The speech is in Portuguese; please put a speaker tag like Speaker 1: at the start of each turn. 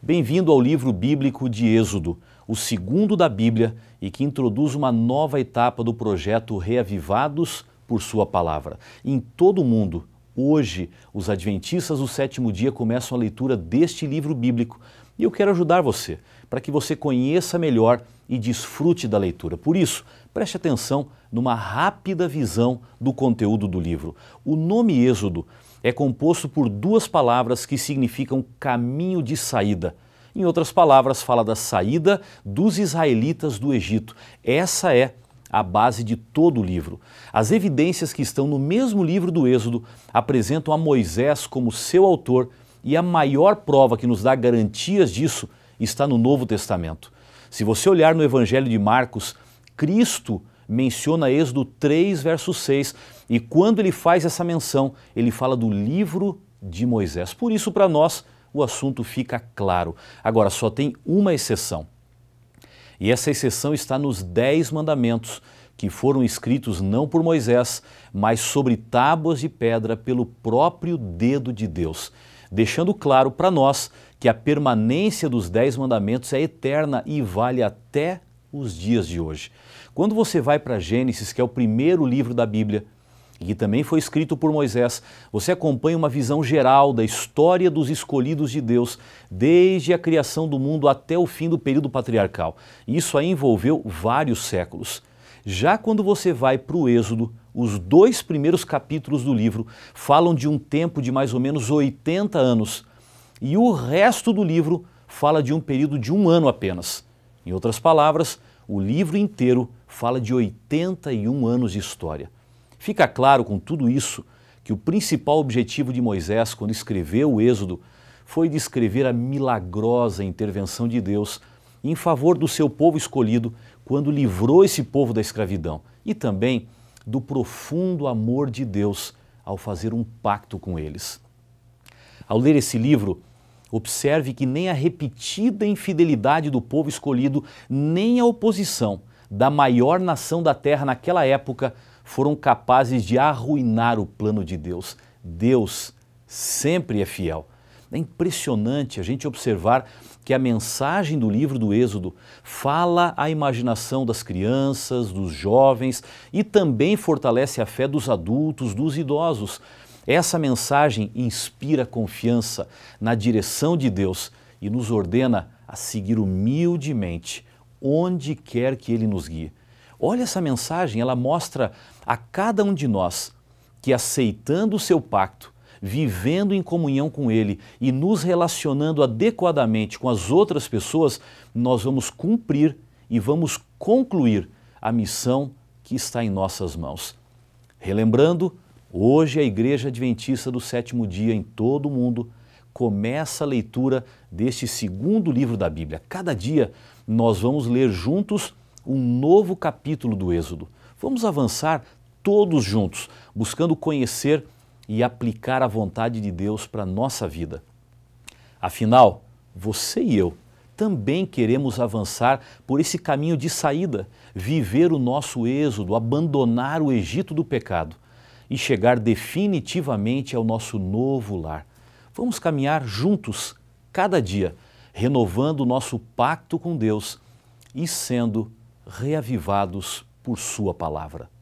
Speaker 1: Bem-vindo ao livro bíblico de Êxodo, o segundo da Bíblia e que introduz uma nova etapa do projeto Reavivados por Sua Palavra. Em todo o mundo, hoje, os Adventistas do sétimo dia começam a leitura deste livro bíblico e eu quero ajudar você para que você conheça melhor e desfrute da leitura. Por isso, preste atenção numa rápida visão do conteúdo do livro. O nome Êxodo é composto por duas palavras que significam caminho de saída. Em outras palavras, fala da saída dos israelitas do Egito. Essa é a base de todo o livro. As evidências que estão no mesmo livro do Êxodo apresentam a Moisés como seu autor e a maior prova que nos dá garantias disso está no Novo Testamento. Se você olhar no Evangelho de Marcos, Cristo menciona Êxodo 3, verso 6. E quando ele faz essa menção, ele fala do livro de Moisés. Por isso, para nós, o assunto fica claro. Agora, só tem uma exceção. E essa exceção está nos Dez Mandamentos, que foram escritos não por Moisés, mas sobre tábuas de pedra pelo próprio dedo de Deus, deixando claro para nós que a permanência dos Dez Mandamentos é eterna e vale até os dias de hoje. Quando você vai para Gênesis, que é o primeiro livro da Bíblia, e que também foi escrito por Moisés, você acompanha uma visão geral da história dos escolhidos de Deus, desde a criação do mundo até o fim do período patriarcal. Isso aí envolveu vários séculos. Já quando você vai para o Êxodo, os dois primeiros capítulos do livro falam de um tempo de mais ou menos 80 anos, e o resto do livro fala de um período de um ano apenas. Em outras palavras, o livro inteiro fala de 81 anos de história. Fica claro com tudo isso que o principal objetivo de Moisés quando escreveu o Êxodo foi descrever a milagrosa intervenção de Deus em favor do seu povo escolhido quando livrou esse povo da escravidão e também do profundo amor de Deus ao fazer um pacto com eles. Ao ler esse livro, Observe que nem a repetida infidelidade do povo escolhido, nem a oposição da maior nação da terra naquela época foram capazes de arruinar o plano de Deus. Deus sempre é fiel. É impressionante a gente observar que a mensagem do livro do Êxodo fala à imaginação das crianças, dos jovens e também fortalece a fé dos adultos, dos idosos. Essa mensagem inspira confiança na direção de Deus e nos ordena a seguir humildemente onde quer que Ele nos guie. Olha essa mensagem, ela mostra a cada um de nós que, aceitando o seu pacto, vivendo em comunhão com Ele e nos relacionando adequadamente com as outras pessoas, nós vamos cumprir e vamos concluir a missão que está em nossas mãos. Relembrando, Hoje a Igreja Adventista do Sétimo Dia em todo o mundo começa a leitura deste segundo livro da Bíblia. Cada dia nós vamos ler juntos um novo capítulo do Êxodo. Vamos avançar todos juntos, buscando conhecer e aplicar a vontade de Deus para a nossa vida. Afinal, você e eu também queremos avançar por esse caminho de saída, viver o nosso êxodo, abandonar o Egito do pecado e chegar definitivamente ao nosso novo lar. Vamos caminhar juntos, cada dia, renovando o nosso pacto com Deus e sendo reavivados por Sua palavra.